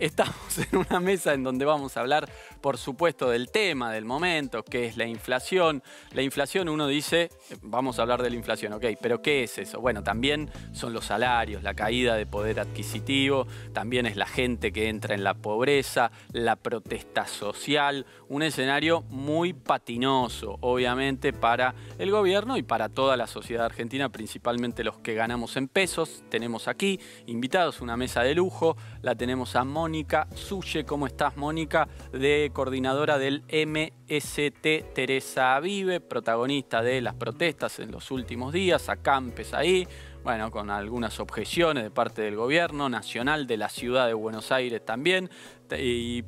Estamos en una mesa en donde vamos a hablar, por supuesto, del tema del momento, que es la inflación. La inflación, uno dice, vamos a hablar de la inflación, ok, pero ¿qué es eso? Bueno, también son los salarios, la caída de poder adquisitivo, también es la gente que entra en la pobreza, la protesta social, un escenario muy patinoso, obviamente, para el gobierno y para toda la sociedad argentina, principalmente los que ganamos en pesos. Tenemos aquí invitados una mesa de lujo, la tenemos a Mónica Suye. ¿Cómo estás, Mónica? De coordinadora del MST Teresa Vive, protagonista de las protestas en los últimos días, Campes, ahí bueno, con algunas objeciones de parte del gobierno nacional de la ciudad de Buenos Aires también. Y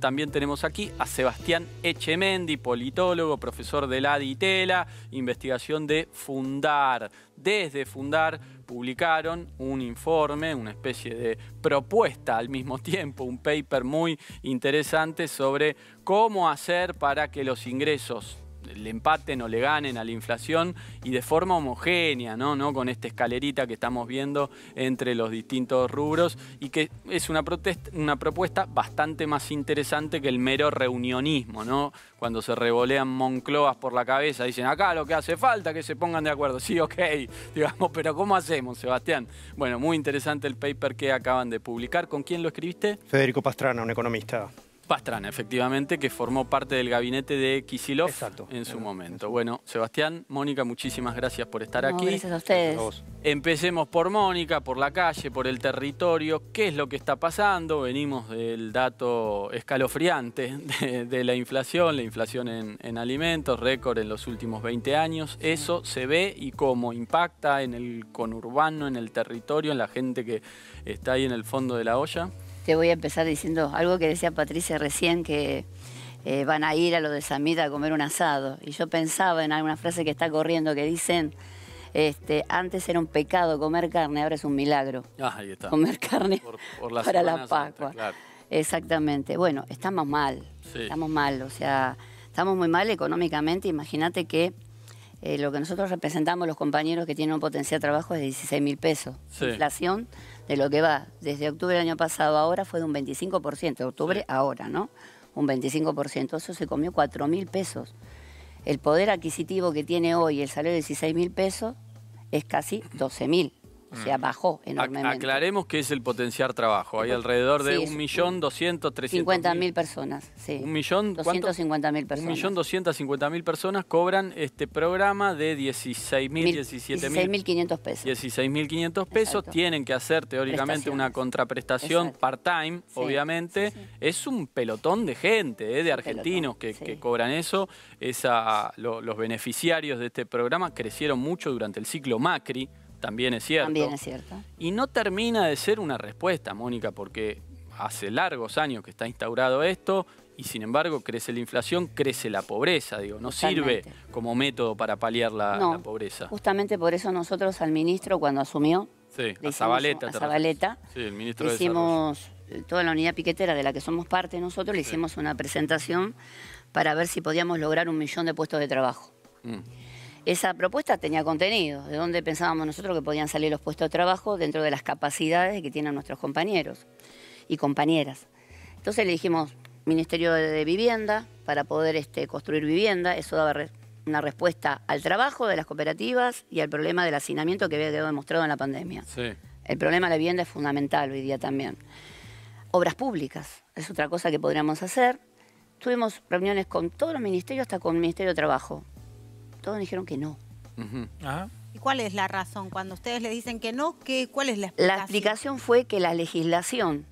también tenemos aquí a Sebastián Echemendi, politólogo, profesor de la DITELA, investigación de Fundar. Desde Fundar publicaron un informe, una especie de propuesta al mismo tiempo, un paper muy interesante sobre cómo hacer para que los ingresos le empaten o le ganen a la inflación y de forma homogénea, ¿no? ¿no? Con esta escalerita que estamos viendo entre los distintos rubros y que es una, protesta, una propuesta bastante más interesante que el mero reunionismo, ¿no? Cuando se revolean Moncloas por la cabeza, dicen acá lo que hace falta que se pongan de acuerdo. Sí, ok, digamos, pero ¿cómo hacemos, Sebastián? Bueno, muy interesante el paper que acaban de publicar. ¿Con quién lo escribiste? Federico Pastrana, un economista. Pastrana, efectivamente, que formó parte del gabinete de Kisilov en su momento. Bueno, Sebastián, Mónica, muchísimas gracias por estar aquí. Gracias a ustedes. Empecemos por Mónica, por la calle, por el territorio. ¿Qué es lo que está pasando? Venimos del dato escalofriante de, la inflación, la inflación en, alimentos, récord en los últimos 20 años. Eso se ve y cómo impacta en el conurbano, en el territorio, en la gente que está ahí en el fondo de la olla. Te voy a empezar diciendo algo que decía Patricia recién, que eh, van a ir a lo de Samita a comer un asado. Y yo pensaba en alguna frase que está corriendo que dicen, este, antes era un pecado comer carne, ahora es un milagro. Ah, Comer carne para la Pascua. Exactamente. Bueno, estamos mal. Estamos mal, o sea, estamos muy mal económicamente. Imagínate que eh, lo que nosotros representamos, los compañeros que tienen un potencial de trabajo, es de 16 mil pesos. Inflación de lo que va desde octubre del año pasado a ahora fue de un 25%, de octubre ahora, ¿no? Un 25%, eso se comió 4 mil pesos. El poder adquisitivo que tiene hoy el salario de 16 mil pesos es casi 12 mil. O sea, bajó enormemente. Aclaremos que es el potenciar trabajo. Hay alrededor de 1.250.000 personas. Sí. ¿Un personas. 1.250.000 personas cobran este programa de 16.000, 17.000. 16.500 pesos. 16.500 pesos. Tienen que hacer teóricamente una contraprestación part-time, obviamente. Es un pelotón de gente, eh, de argentinos que, cobran eso. Esa, los beneficiarios de este programa crecieron mucho durante el ciclo Macri. También es cierto. También es cierto. Y no termina de ser una respuesta, Mónica, porque hace largos años que está instaurado esto y sin embargo crece la inflación, crece la pobreza, digo, no sirve como método para paliar la, pobreza. Justamente por eso nosotros al ministro cuando asumió, sí, a Zabaleta, a Zabaleta sí, ministro hicimos toda la unidad piquetera de la que somos parte nosotros, le hicimos una presentación para ver si podíamos lograr un millón de puestos de trabajo. Mm esa propuesta tenía contenido, de dónde pensábamos nosotros que podían salir los puestos de trabajo dentro de las capacidades que tienen nuestros compañeros y compañeras. Entonces le dijimos Ministerio de Vivienda para poder este, construir vivienda, eso daba una respuesta al trabajo de las cooperativas y al problema del hacinamiento que había quedado demostrado en la pandemia. El problema de la vivienda es fundamental hoy día también. Obras públicas es otra cosa que podríamos hacer. Tuvimos reuniones con todos los ministerios, hasta con el Ministerio de Trabajo, dijeron que no. Ah. ¿Y cuál es la razón? Cuando ustedes le dicen que no, ¿cuál es la explicación? La explicación fue que la legislación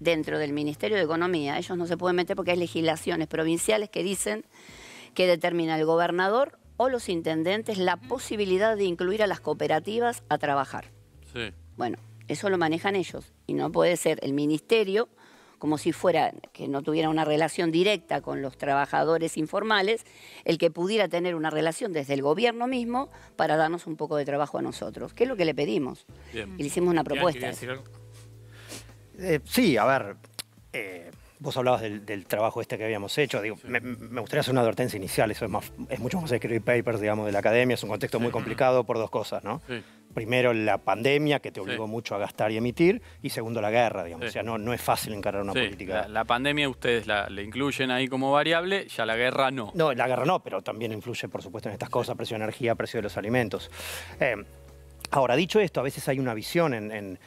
dentro del Ministerio de Economía, ellos no se pueden meter porque hay legislaciones provinciales que dicen que determina el gobernador o los intendentes la posibilidad de incluir a las cooperativas a trabajar. Sí. Bueno, eso lo manejan ellos y no puede ser el ministerio como si fuera, que no tuviera una relación directa con los trabajadores informales, el que pudiera tener una relación desde el gobierno mismo para darnos un poco de trabajo a nosotros, ¿Qué es lo que le pedimos. Y le hicimos una propuesta. Eh, sí, a ver, eh, vos hablabas del, trabajo este que habíamos hecho. Digo, me, gustaría hacer una advertencia inicial, eso es, mucho más escribir papers, digamos, de la academia, es un contexto muy complicado por dos cosas, ¿no? Sí primero la pandemia que te obligó mucho a gastar y emitir y segundo la guerra, digamos. O sea, no, no es fácil encarar una política. La, pandemia ustedes la, incluyen ahí como variable, ya la guerra no. No, la guerra no, pero también influye por supuesto en estas cosas, precio de energía, precio de los alimentos. Eh, ahora, dicho esto, a veces hay una visión en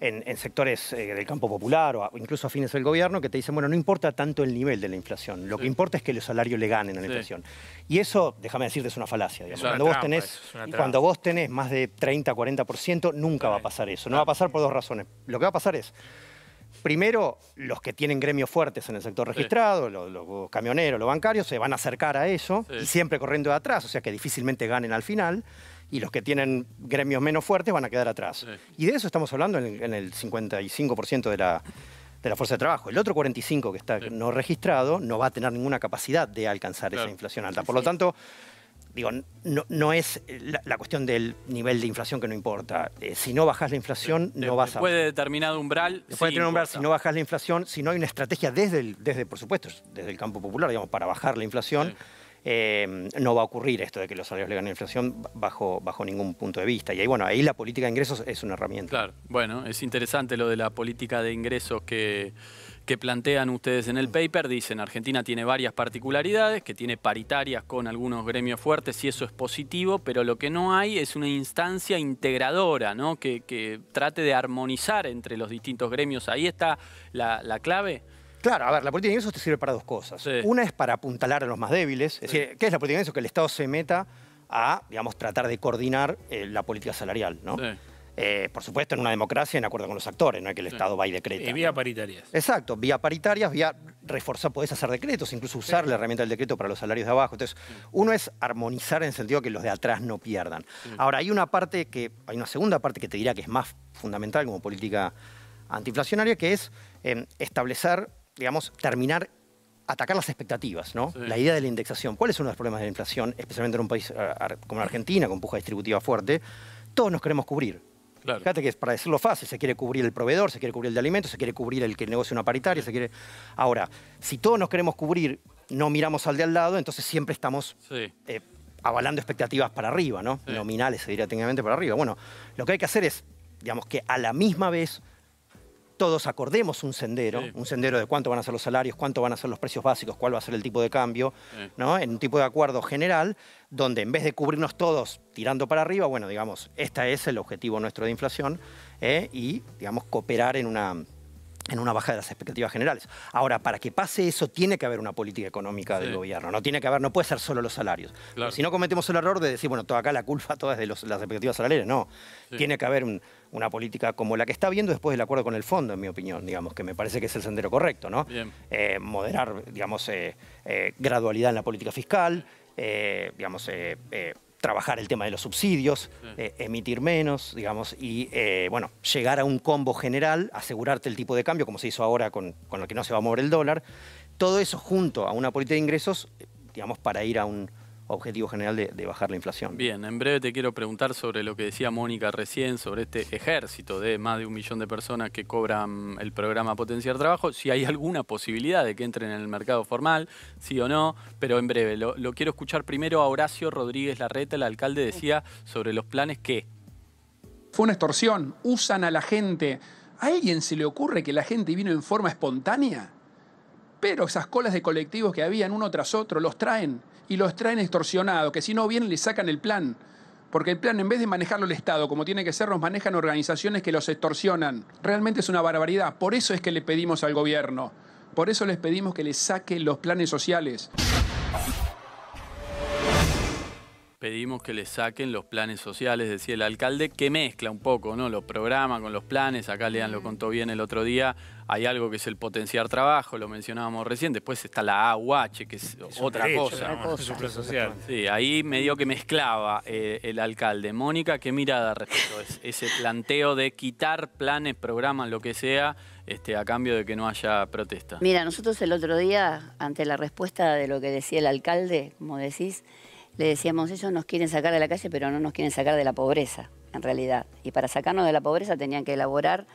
en, sectores eh, del campo popular o incluso a, fines del gobierno que te dicen, bueno, no importa tanto el nivel de la inflación, lo que importa es que los salarios le ganen a la inflación. Y eso, déjame decirte, es una falacia. cuando, vos tenés, cuando vos tenés más de 30, 40%, nunca va a pasar eso. No va a ah, pasar por dos razones. Lo que va a pasar es... Primero, los que tienen gremios fuertes en el sector registrado, los, los, camioneros, los bancarios, se van a acercar a eso, y siempre corriendo de atrás, o sea que difícilmente ganen al final y los que tienen gremios menos fuertes van a quedar atrás. Y de eso estamos hablando en, el 55% de la, fuerza de trabajo. El otro 45% que está no registrado no va a tener ninguna capacidad de alcanzar esa inflación alta. Por lo tanto, digo, no, es la, cuestión del nivel de inflación que no importa. Eh, si no bajas la inflación, no eh, vas a. puede determinado umbral. puede umbral, si no bajas la inflación, si no hay una estrategia desde, desde por supuesto, desde el campo popular, digamos, para bajar la inflación. Em, no va a ocurrir esto de que los salarios le ganen inflación bajo, bajo ningún punto de vista. Y ahí, bueno, ahí la política de ingresos es una herramienta. Claro, bueno, es interesante lo de la política de ingresos que que plantean ustedes en el paper. Dicen, Argentina tiene varias particularidades, que tiene paritarias con algunos gremios fuertes y eso es positivo, pero lo que no hay es una instancia integradora, ¿no? Que, que trate de armonizar entre los distintos gremios. Ahí está la, la clave. Claro, a ver, la política de ingresos te sirve para dos cosas. Una es para apuntalar a los más débiles. Es decir, ¿qué es la política de ingresos? Que el Estado se meta a, digamos, tratar de coordinar eh, la política salarial, ¿no? Eh, por supuesto, en una democracia, en acuerdo con los actores, no es que el Estado va y decreta. Y vía paritarias. Exacto, vía paritarias, vía reforzar, podés hacer decretos, incluso usar la herramienta del decreto para los salarios de abajo. Entonces, uno es armonizar en el sentido que los de atrás no pierdan. Ahora, hay una parte que, hay una segunda parte que te dirá que es más fundamental como política antiinflacionaria, que es em, establecer digamos, terminar atacar las expectativas, ¿no? La idea de la indexación. ¿Cuál es uno de los problemas de la inflación, especialmente en un país como la Argentina, con puja distributiva fuerte? Todos nos queremos cubrir. Fíjate que es para decirlo fácil, se quiere cubrir el proveedor, se quiere cubrir el de alimentos, se quiere cubrir el que el negocia una paritaria, se quiere... Ahora, si todos nos queremos cubrir, no miramos al de al lado, entonces siempre estamos eh, avalando expectativas para arriba, ¿no? Nominales, se diría técnicamente, para arriba. Bueno, lo que hay que hacer es, digamos, que a la misma vez todos acordemos un sendero, un sendero de cuánto van a ser los salarios, cuánto van a ser los precios básicos, cuál va a ser el tipo de cambio, ¿no? En un tipo de acuerdo general, donde en vez de cubrirnos todos tirando para arriba, bueno, digamos, este es el objetivo nuestro de inflación ¿eh? y, digamos, cooperar en una, en una baja de las expectativas generales. Ahora, para que pase eso, tiene que haber una política económica del gobierno. No tiene que haber, no puede ser solo los salarios. Si no cometemos el error de decir, bueno, toda acá la culpa toda es de las expectativas salariales. No, tiene que haber un, una política como la que está viendo después del acuerdo con el fondo, en mi opinión, digamos, que me parece que es el sendero correcto, ¿no? Eh, moderar, digamos, eh, eh, gradualidad en la política fiscal, digamos, trabajar el tema de los subsidios, emitir menos, digamos, y bueno, llegar a un combo general, asegurarte el tipo de cambio, como se hizo ahora con, con lo que no se va a mover el dólar, todo eso junto a una política de ingresos, digamos, para ir a un, objetivo general de, bajar la inflación. Bien, en breve te quiero preguntar sobre lo que decía Mónica recién, sobre este ejército de más de un millón de personas que cobran el programa Potenciar Trabajo, si hay alguna posibilidad de que entren en el mercado formal, sí o no, pero en breve. Lo, lo quiero escuchar primero a Horacio Rodríguez Larreta, el alcalde, decía sobre los planes que... Fue una extorsión, usan a la gente. ¿A alguien se le ocurre que la gente vino en forma espontánea? Pero esas colas de colectivos que habían uno tras otro los traen y los traen extorsionados, que si no vienen les sacan el plan. Porque el plan, en vez de manejarlo el Estado como tiene que ser, los manejan organizaciones que los extorsionan. Realmente es una barbaridad. Por eso es que le pedimos al gobierno. Por eso les pedimos que les saque los planes sociales pedimos que le saquen los planes sociales, decía el alcalde, que mezcla un poco, ¿no? Los programas con los planes, acá Lean lo contó bien el otro día, hay algo que es el potenciar trabajo, lo mencionábamos recién, después está la AUH, que es, otra cosa. Una Es Sí, ahí medio que mezclaba eh, el alcalde. Mónica, ¿qué mirada respecto a ese planteo de quitar planes, programas, lo que sea, este, a cambio de que no haya protesta? Mira, nosotros el otro día, ante la respuesta de lo que decía el alcalde, como decís, le decíamos, ellos nos quieren sacar de la calle, pero no nos quieren sacar de la pobreza, en realidad. Y para sacarnos de la pobreza tenían que elaborar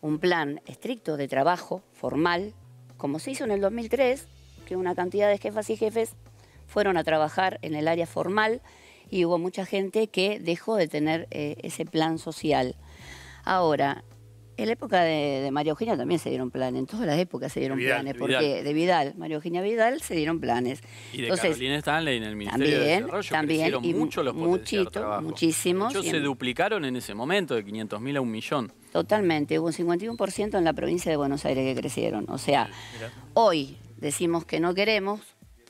un plan estricto de trabajo, formal, como se hizo en el 2003, que una cantidad de jefas y jefes fueron a trabajar en el área formal y hubo mucha gente que dejó de tener eh, ese plan social. Ahora, en la época de, Mario María Eugenia también se dieron planes, en todas las épocas se dieron planes, porque de Vidal, Mario Eugenia Vidal se dieron planes. Y de Carolina Stanley en el Ministerio de Desarrollo también, y mucho los Muchitos, muchísimos. Muchos se duplicaron en ese momento de mil a un millón. Totalmente, hubo un 51% en la provincia de Buenos Aires que crecieron. O sea, hoy decimos que no queremos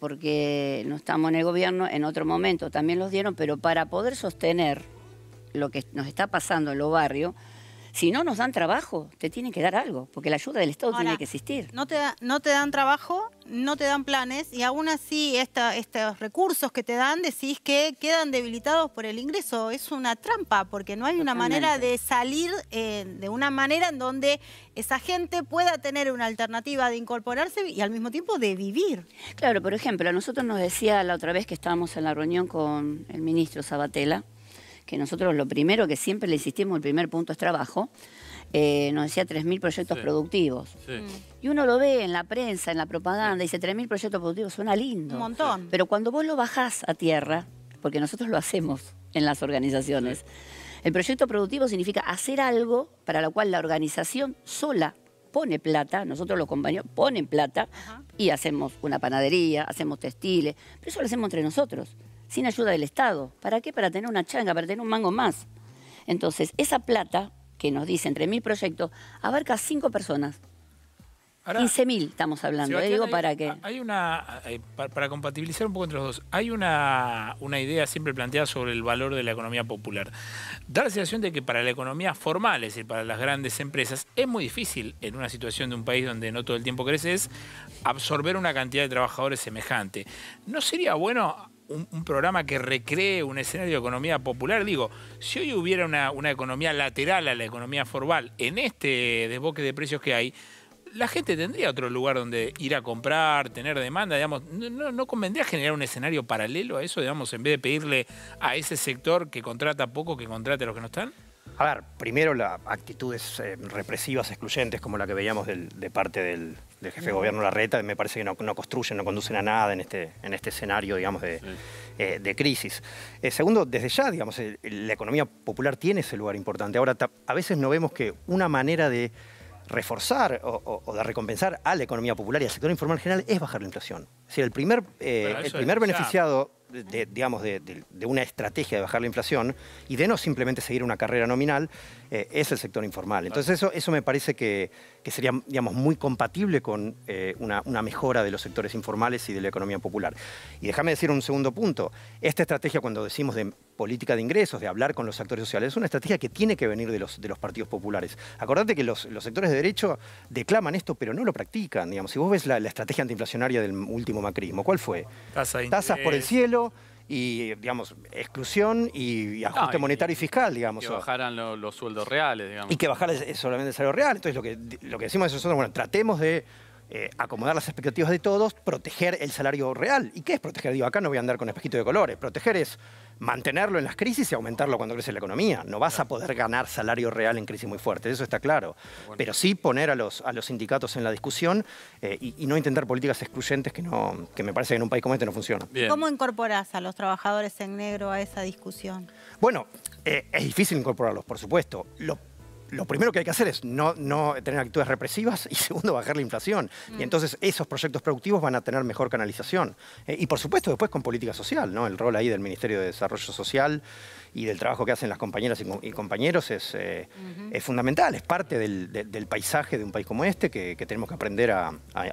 porque no estamos en el gobierno, en otro momento también los dieron, pero para poder sostener lo que nos está pasando en los barrios, si no nos dan trabajo, te tienen que dar algo, porque la ayuda del Estado tiene que existir. No te, no te dan trabajo, no te dan planes, y aún así estos recursos que te dan decís que quedan debilitados por el ingreso. Es una trampa, porque no hay una manera de salir eh, de una manera en donde esa gente pueda tener una alternativa de incorporarse y al mismo tiempo de vivir. Claro, por ejemplo, a nosotros nos decía la otra vez que estábamos en la reunión con el ministro Sabatella, que nosotros lo primero que siempre le insistimos, el primer punto es trabajo, eh, nos decía 3.000 proyectos productivos. Y uno lo ve en la prensa, en la propaganda, dice dice 3.000 proyectos productivos, suena lindo. Un montón. Pero cuando vos lo bajás a tierra, porque nosotros lo hacemos en las organizaciones, el proyecto productivo significa hacer algo para lo cual la organización sola pone plata, nosotros los compañeros ponen plata y hacemos una panadería, hacemos textiles, pero eso lo hacemos entre nosotros sin ayuda del Estado. ¿Para qué? Para tener una changa, para tener un mango más. Entonces, esa plata que nos dice entre mil proyectos abarca cinco personas. 15.000 estamos hablando, eh, digo, para qué? Hay una, eh, para compatibilizar un poco entre los dos, hay una, idea siempre planteada sobre el valor de la economía popular. Da la sensación de que para la economía formal, es decir, para las grandes empresas, es muy difícil en una situación de un país donde no todo el tiempo crece, absorber una cantidad de trabajadores semejante. ¿No sería bueno un, programa que recree un escenario de economía popular. Digo, si hoy hubiera una, economía lateral a la economía formal, en este desboque de precios que hay, la gente tendría otro lugar donde ir a comprar, tener demanda, digamos, no, no, convendría generar un escenario paralelo a eso, digamos, en vez de pedirle a ese sector que contrata poco, que contrate a los que no están? A ver, primero las actitudes eh, represivas, excluyentes, como la que veíamos de parte del, jefe de gobierno Larreta, me parece que no, construyen, no conducen a nada en este, en este escenario, digamos, de, eh, crisis. Eh, segundo, desde ya, digamos, la economía popular tiene ese lugar importante. Ahora, a veces no vemos que una manera de reforzar o, de recompensar a la economía popular y al sector informal en general es bajar la inflación. Es el primer, el primer beneficiado de, digamos, de, de, una estrategia de bajar la inflación y de no simplemente seguir una carrera nominal, eh, es el sector informal. Entonces eso, eso me parece que, sería digamos, muy compatible con eh, una, mejora de los sectores informales y de la economía popular. Y déjame decir un segundo punto. Esta estrategia, cuando decimos de política de ingresos, de hablar con los actores sociales, es una estrategia que tiene que venir de los, de los partidos populares. Acordate que los, sectores de derecho declaman esto, pero no lo practican. Digamos. Si vos ves la, la estrategia antiinflacionaria del último macrismo, ¿cuál fue? Tasas por el cielo y, digamos, exclusión y, ajuste monetario y fiscal, digamos. Que bajaran los sueldos reales, digamos. Y que bajara solamente el salario real. Entonces, lo que, lo que decimos es nosotros, bueno, tratemos de eh, acomodar las expectativas de todos, proteger el salario real. ¿Y qué es proteger? Digo, acá no voy a andar con espejito de colores. Proteger es mantenerlo en las crisis y aumentarlo cuando crece la economía. No vas a poder ganar salario real en crisis muy fuerte, eso está claro. Pero sí poner a los, a los sindicatos en la discusión eh, y, no intentar políticas excluyentes que, no, que me parece que en un país como este no funciona. ¿Cómo incorporás a los trabajadores en negro a esa discusión? Bueno, eh, es difícil incorporarlos, por supuesto. Lo lo primero que hay que hacer es no, no tener actitudes represivas y segundo, bajar la inflación. Y mm. entonces esos proyectos productivos van a tener mejor canalización. Eh, y por supuesto después con política social, ¿no? El rol ahí del Ministerio de Desarrollo Social y del trabajo que hacen las compañeras y, compañeros es, eh, es, fundamental, es parte del, paisaje de un país como este que, tenemos que aprender a,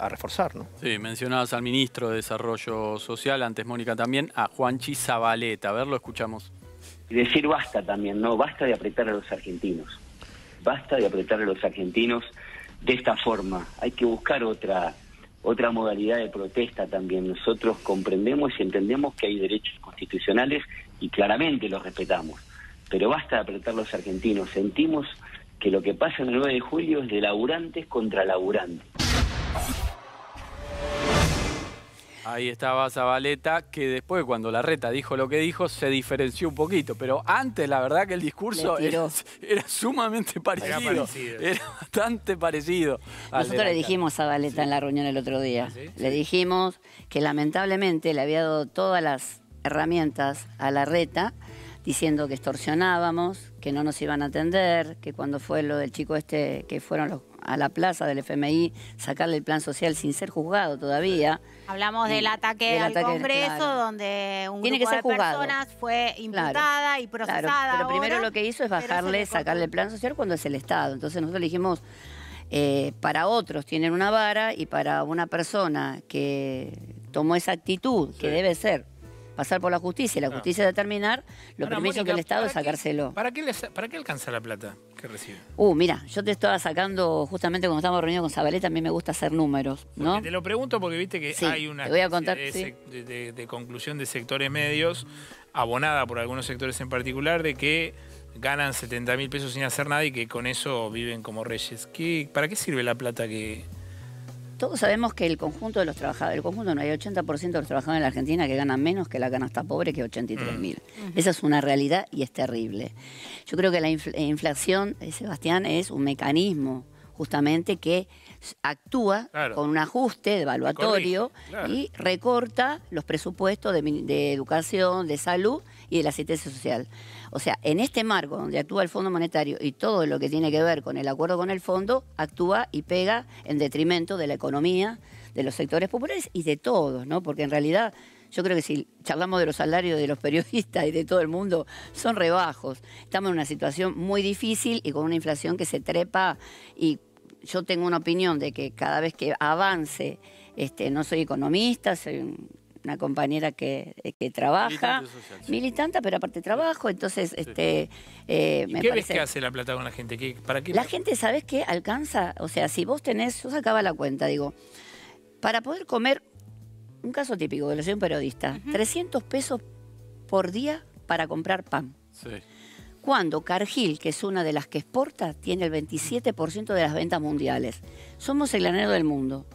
reforzar. ¿no? Sí, mencionabas al ministro de Desarrollo Social, antes Mónica también, a Juanchi Zabaleta. A ver, lo escuchamos. Y decir basta también, ¿no? Basta de apretar a los argentinos. Basta de apretar a los argentinos de esta forma. Hay que buscar otra otra modalidad de protesta también. Nosotros comprendemos y entendemos que hay derechos constitucionales y claramente los respetamos. Pero basta de apretar a los argentinos. Sentimos que lo que pasa en el 9 de julio es de laburantes contra laburantes. Ahí estaba Zabaleta, que después cuando la reta dijo lo que dijo, se diferenció un poquito. Pero antes, la verdad que el discurso era, sumamente parecido. Era, bastante parecido. Nosotros le dijimos a Zabaleta en la reunión el otro día. Ah, le dijimos que lamentablemente le había dado todas las herramientas a la reta, diciendo que extorsionábamos, que no nos iban a atender, que cuando fue lo del chico este, que fueron los a la plaza del FMI, sacarle el plan social sin ser juzgado todavía. Hablamos del ataque al Congreso, donde un Tiene de personas fue imputada y procesada. pero primero lo que hizo es bajarle, sacarle el plan social cuando es el Estado. Entonces nosotros dijimos, eh, para otros tienen una vara y para una persona que tomó esa actitud, que debe ser pasar por la justicia y la justicia determinar lo primero que el Estado es sacárselo. ¿para qué, ¿Para qué alcanza la plata? que recibe? Uh, mira, yo te estaba sacando justamente cuando estábamos reunidos con a mí me gusta hacer números, ¿no? te lo pregunto porque viste que hay una te voy a contar, de, conclusión de sectores medios, abonada por algunos sectores en particular, de que ganan 70 mil pesos sin hacer nada y que con eso viven como reyes. ¿Qué, ¿Para qué sirve la plata que, todos sabemos que el conjunto de los trabajadores, el conjunto no hay 80% de los trabajadores en la Argentina que ganan menos que la está pobre, que 83 mil. Mm. Esa es una realidad y es terrible. Yo creo que la eh, inflación, eh, Sebastián, es un mecanismo justamente que actúa con un ajuste evaluatorio y recorta los presupuestos de, de, educación, de salud y de la asistencia social. O sea, en este marco donde actúa el Fondo Monetario y todo lo que tiene que ver con el acuerdo con el fondo, actúa y pega en detrimento de la economía, de los sectores populares y de todos, ¿no? Porque en realidad yo creo que si charlamos de los salarios de los periodistas y de todo el mundo, son rebajos. Estamos en una situación muy difícil y con una inflación que se trepa y yo tengo una opinión de que cada vez que avance, este, no soy economista, soy una compañera que, que trabaja. Militante, pero aparte trabajo, entonces este, eh, ¿Qué ves que hace la plata con la gente? ¿Para qué? La gente, ¿sabes qué? Alcanza, o sea, si vos tenés, yo acaba la cuenta, digo, para poder comer, un caso típico, de lo soy un periodista, 300 pesos por día para comprar pan. Sí cuando Cargill, que es una de las que exporta, tiene el 27% de las ventas mundiales. Somos el granero del mundo.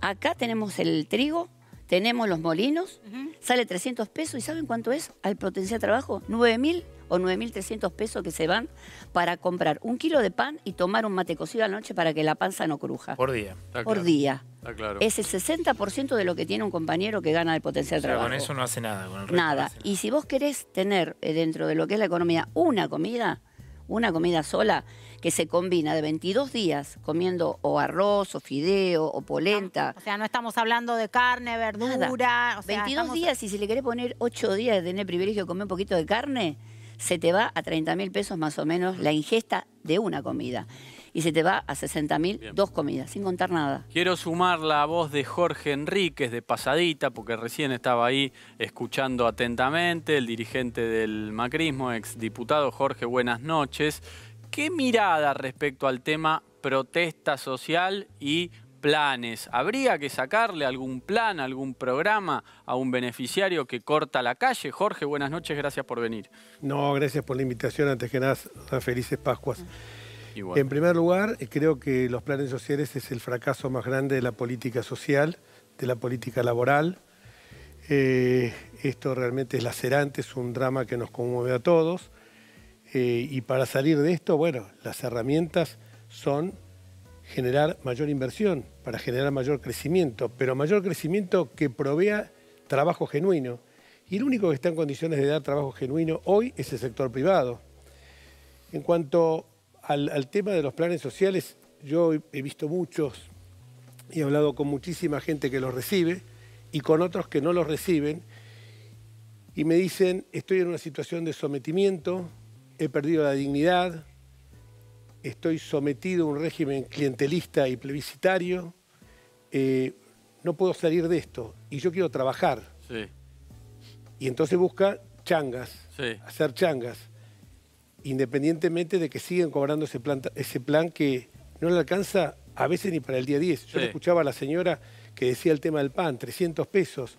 Acá tenemos el trigo, tenemos los molinos, sale 300 pesos y ¿saben cuánto es al potencial trabajo? 9.000 mil o 9.300 pesos que se van para comprar un kilo de pan y tomar un mate cocido a la noche para que la panza no cruja. Por día. Por día. Está claro. Es el 60% de lo que tiene un compañero que gana el potencial o trabajo. Con eso no hace nada. nada. Y si vos querés tener eh, dentro de lo que es la economía una comida, una comida sola que se combina de 22 días comiendo o arroz o fideo o polenta. o sea, no estamos hablando de carne, verdura. 22 días y si le querés poner 8 días de tener privilegio de comer un poquito de carne, se te va a 30 mil pesos más o menos la ingesta de una comida. Y se te va a 60 mil dos comidas, sin contar nada. Quiero sumar la voz de Jorge Enríquez de Pasadita, porque recién estaba ahí escuchando atentamente el dirigente del macrismo, exdiputado Jorge, buenas noches. ¿Qué mirada respecto al tema protesta social y planes. ¿Habría que sacarle algún plan, algún programa a un beneficiario que corta la calle? Jorge, buenas noches, gracias por venir. No, gracias por la invitación. Antes que nada, felices Pascuas. En primer lugar, creo que los planes sociales es el fracaso más grande de la política social, de la política laboral. Eh, esto realmente es lacerante, es un drama que nos conmueve a todos. Eh, y para salir de esto, bueno, las herramientas son generar mayor inversión, para generar mayor crecimiento, pero mayor crecimiento que provea trabajo genuino. Y el único que está en condiciones de dar trabajo genuino hoy es el sector privado. En cuanto al, tema de los planes sociales, yo he visto muchos y he hablado con muchísima gente que los recibe y con otros que no los reciben y me dicen, estoy en una situación de sometimiento, he perdido la dignidad, estoy sometido a un régimen clientelista y plebiscitario, eh, no puedo salir de esto y yo quiero trabajar. Y entonces busca changas, hacer changas, independientemente de que siguen cobrando ese plan, ese plan que no le alcanza a veces ni para el día 10. Yo escuchaba a la señora que decía el tema del pan, 300 pesos,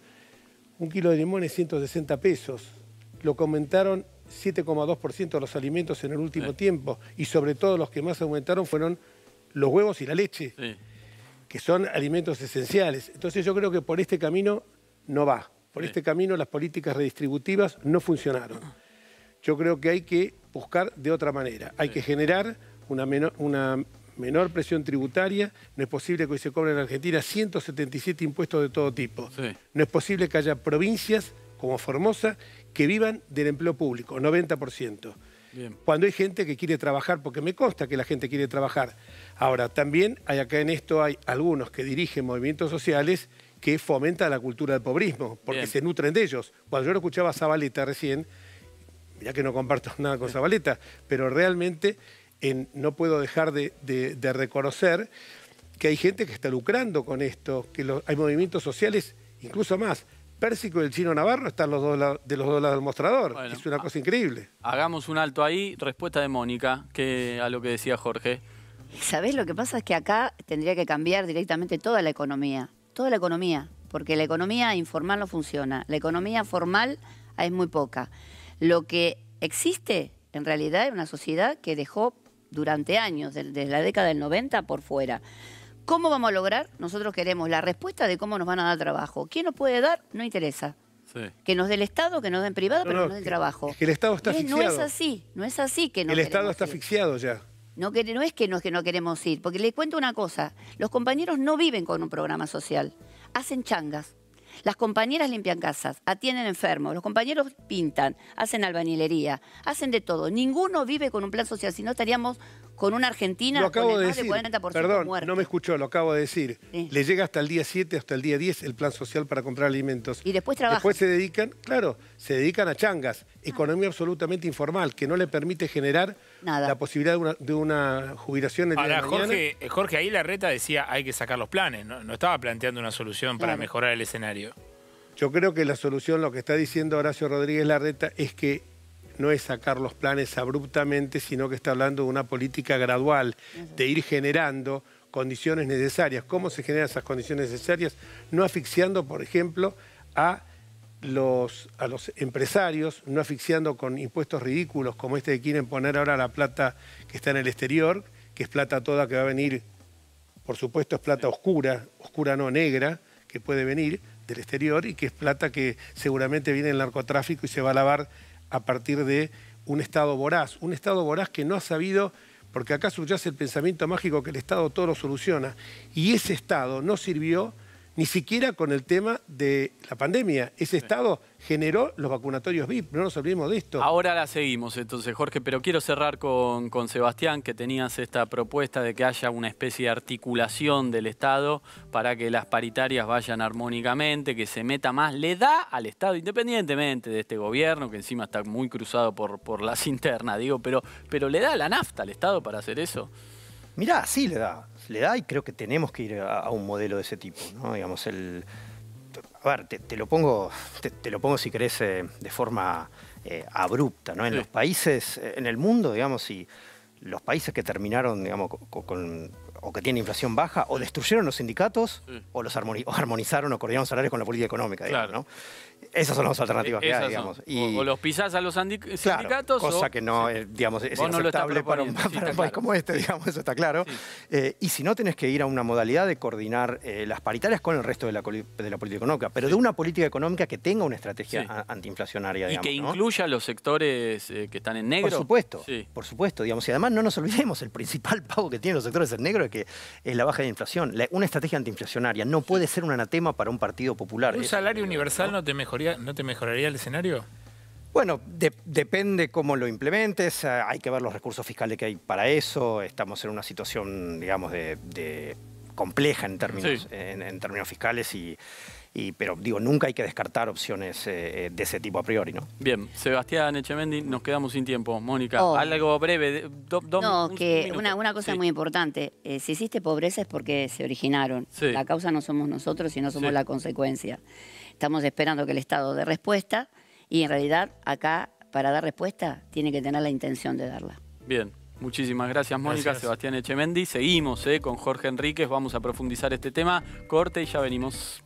un kilo de limones 160 pesos. Lo comentaron 7,2% de los alimentos en el último tiempo y sobre todo los que más aumentaron fueron los huevos y la leche, que son alimentos esenciales. Entonces yo creo que por este camino no va. Por este camino las políticas redistributivas no funcionaron. Yo creo que hay que buscar de otra manera. Hay que generar una menor, una menor presión tributaria, no es posible que hoy se cobre en Argentina 177 impuestos de todo tipo. No es posible que haya provincias como Formosa que vivan del empleo público, 90%. Cuando hay gente que quiere trabajar, porque me consta que la gente quiere trabajar. Ahora, también hay acá en esto hay algunos que dirigen movimientos sociales que fomentan la cultura del pobrismo, porque se nutren de ellos. Cuando yo lo escuchaba a Zabaleta recién, ya que no comparto nada con Zabaleta, pero realmente en, no puedo dejar de, reconocer que hay gente que está lucrando con esto, que hay movimientos sociales, incluso más, Pérsico y el chino Navarro están los de los dos lados del mostrador. es una cosa increíble. Hagamos un alto ahí. Respuesta de Mónica que a lo que decía Jorge. ¿Sabés lo que pasa? Es que acá tendría que cambiar directamente toda la economía. Toda la economía. Porque la economía informal no funciona. La economía formal es muy poca. Lo que existe en realidad es una sociedad que dejó durante años, desde la década del 90 por fuera. ¿Cómo vamos a lograr? Nosotros queremos la respuesta de cómo nos van a dar trabajo. ¿Quién nos puede dar? No interesa. Que nos dé el Estado, que nos den privado, pero no, que nos den trabajo. que el Estado está asfixiado. No es así, no es así que no El Estado está asfixiado ya. No, que, no es que no, queremos ir, porque les cuento una cosa, los compañeros no viven con un programa social, hacen changas. Las compañeras limpian casas, atienden enfermos, los compañeros pintan, hacen albañilería. hacen de todo. Ninguno vive con un plan social, si no estaríamos con una Argentina más de 40% perdón, no me escuchó, lo acabo de decir. Le llega hasta el día 7, hasta el día 10 el plan social para comprar alimentos. Y después trabajan. Después se dedican, claro, se dedican a changas. Ah. Economía absolutamente informal, que no le permite generar la posibilidad de una, jubilación en el Jorge, eh, Jorge, ahí Larreta reta decía hay que sacar los planes, no, estaba planteando una solución para mejorar el escenario. Yo creo que la solución, lo que está diciendo Horacio Rodríguez Larreta, es que no es sacar los planes abruptamente, sino que está hablando de una política gradual, de ir generando condiciones necesarias. ¿Cómo se generan esas condiciones necesarias? No asfixiando, por ejemplo, a los, a los empresarios, no asfixiando con impuestos ridículos como este que quieren poner ahora la plata que está en el exterior, que es plata toda que va a venir, por supuesto es plata oscura, oscura no negra, que puede venir del exterior y que es plata que seguramente viene del narcotráfico y se va a lavar a partir de un Estado voraz, un Estado voraz que no ha sabido, porque acá subyace el pensamiento mágico que el Estado todo lo soluciona, y ese Estado no sirvió ni siquiera con el tema de la pandemia. Ese Estado generó los vacunatorios VIP, no nos olvidemos de esto. Ahora la seguimos entonces, Jorge, pero quiero cerrar con, con Sebastián, que tenías esta propuesta de que haya una especie de articulación del Estado para que las paritarias vayan armónicamente, que se meta más, le da al Estado, independientemente de este gobierno, que encima está muy cruzado por, por las internas, digo, pero, pero le da la nafta al Estado para hacer eso. Mirá, sí le da le da y creo que tenemos que ir a, un modelo de ese tipo. Digamos, el, a ver, te, lo pongo, te, lo pongo si querés eh, de forma eh, abrupta. ¿no? En los países, eh, en el mundo, digamos, si los países que terminaron, digamos, con, o que tienen inflación baja, o destruyeron los sindicatos, o los armonizaron o coordinaron salarios con la política económica, claro. Esas son las alternativas que eh, hay, digamos. o, los pisás a los sindicatos. Claro, cosa que no, digamos, es Vos para un, país como este, digamos, eso está claro. Eh, y si no, tenés que ir a una modalidad de coordinar eh, las paritarias con el resto de la, política económica, pero de una política económica que tenga una estrategia antiinflacionaria, digamos. Y que incluya los sectores que están en negro. Por supuesto, por supuesto, digamos. Y además no nos olvidemos, el principal pago que tienen los sectores en negro es que es la baja de inflación. una estrategia antiinflacionaria no puede ser un anatema para un partido popular. Un salario universal no, te mejora no te mejoraría el escenario? Bueno, depende cómo lo implementes, eh, hay que ver los recursos fiscales que hay para eso, estamos en una situación, digamos, de, compleja en términos, en, términos fiscales, y, pero digo, nunca hay que descartar opciones eh, de ese tipo a priori, ¿no? Bien, Sebastián Echemendi, nos quedamos sin tiempo. Mónica, oh. algo breve. no, que una, cosa muy importante, eh, si existe pobreza es porque se originaron, la causa no somos nosotros y no somos la consecuencia. Estamos esperando que el Estado dé respuesta y en realidad acá para dar respuesta tiene que tener la intención de darla. Bien, Muchísimas gracias, Mónica. Sebastián Echemendi. Seguimos eh, con Jorge Enríquez. Vamos a profundizar este tema. Corte y ya venimos.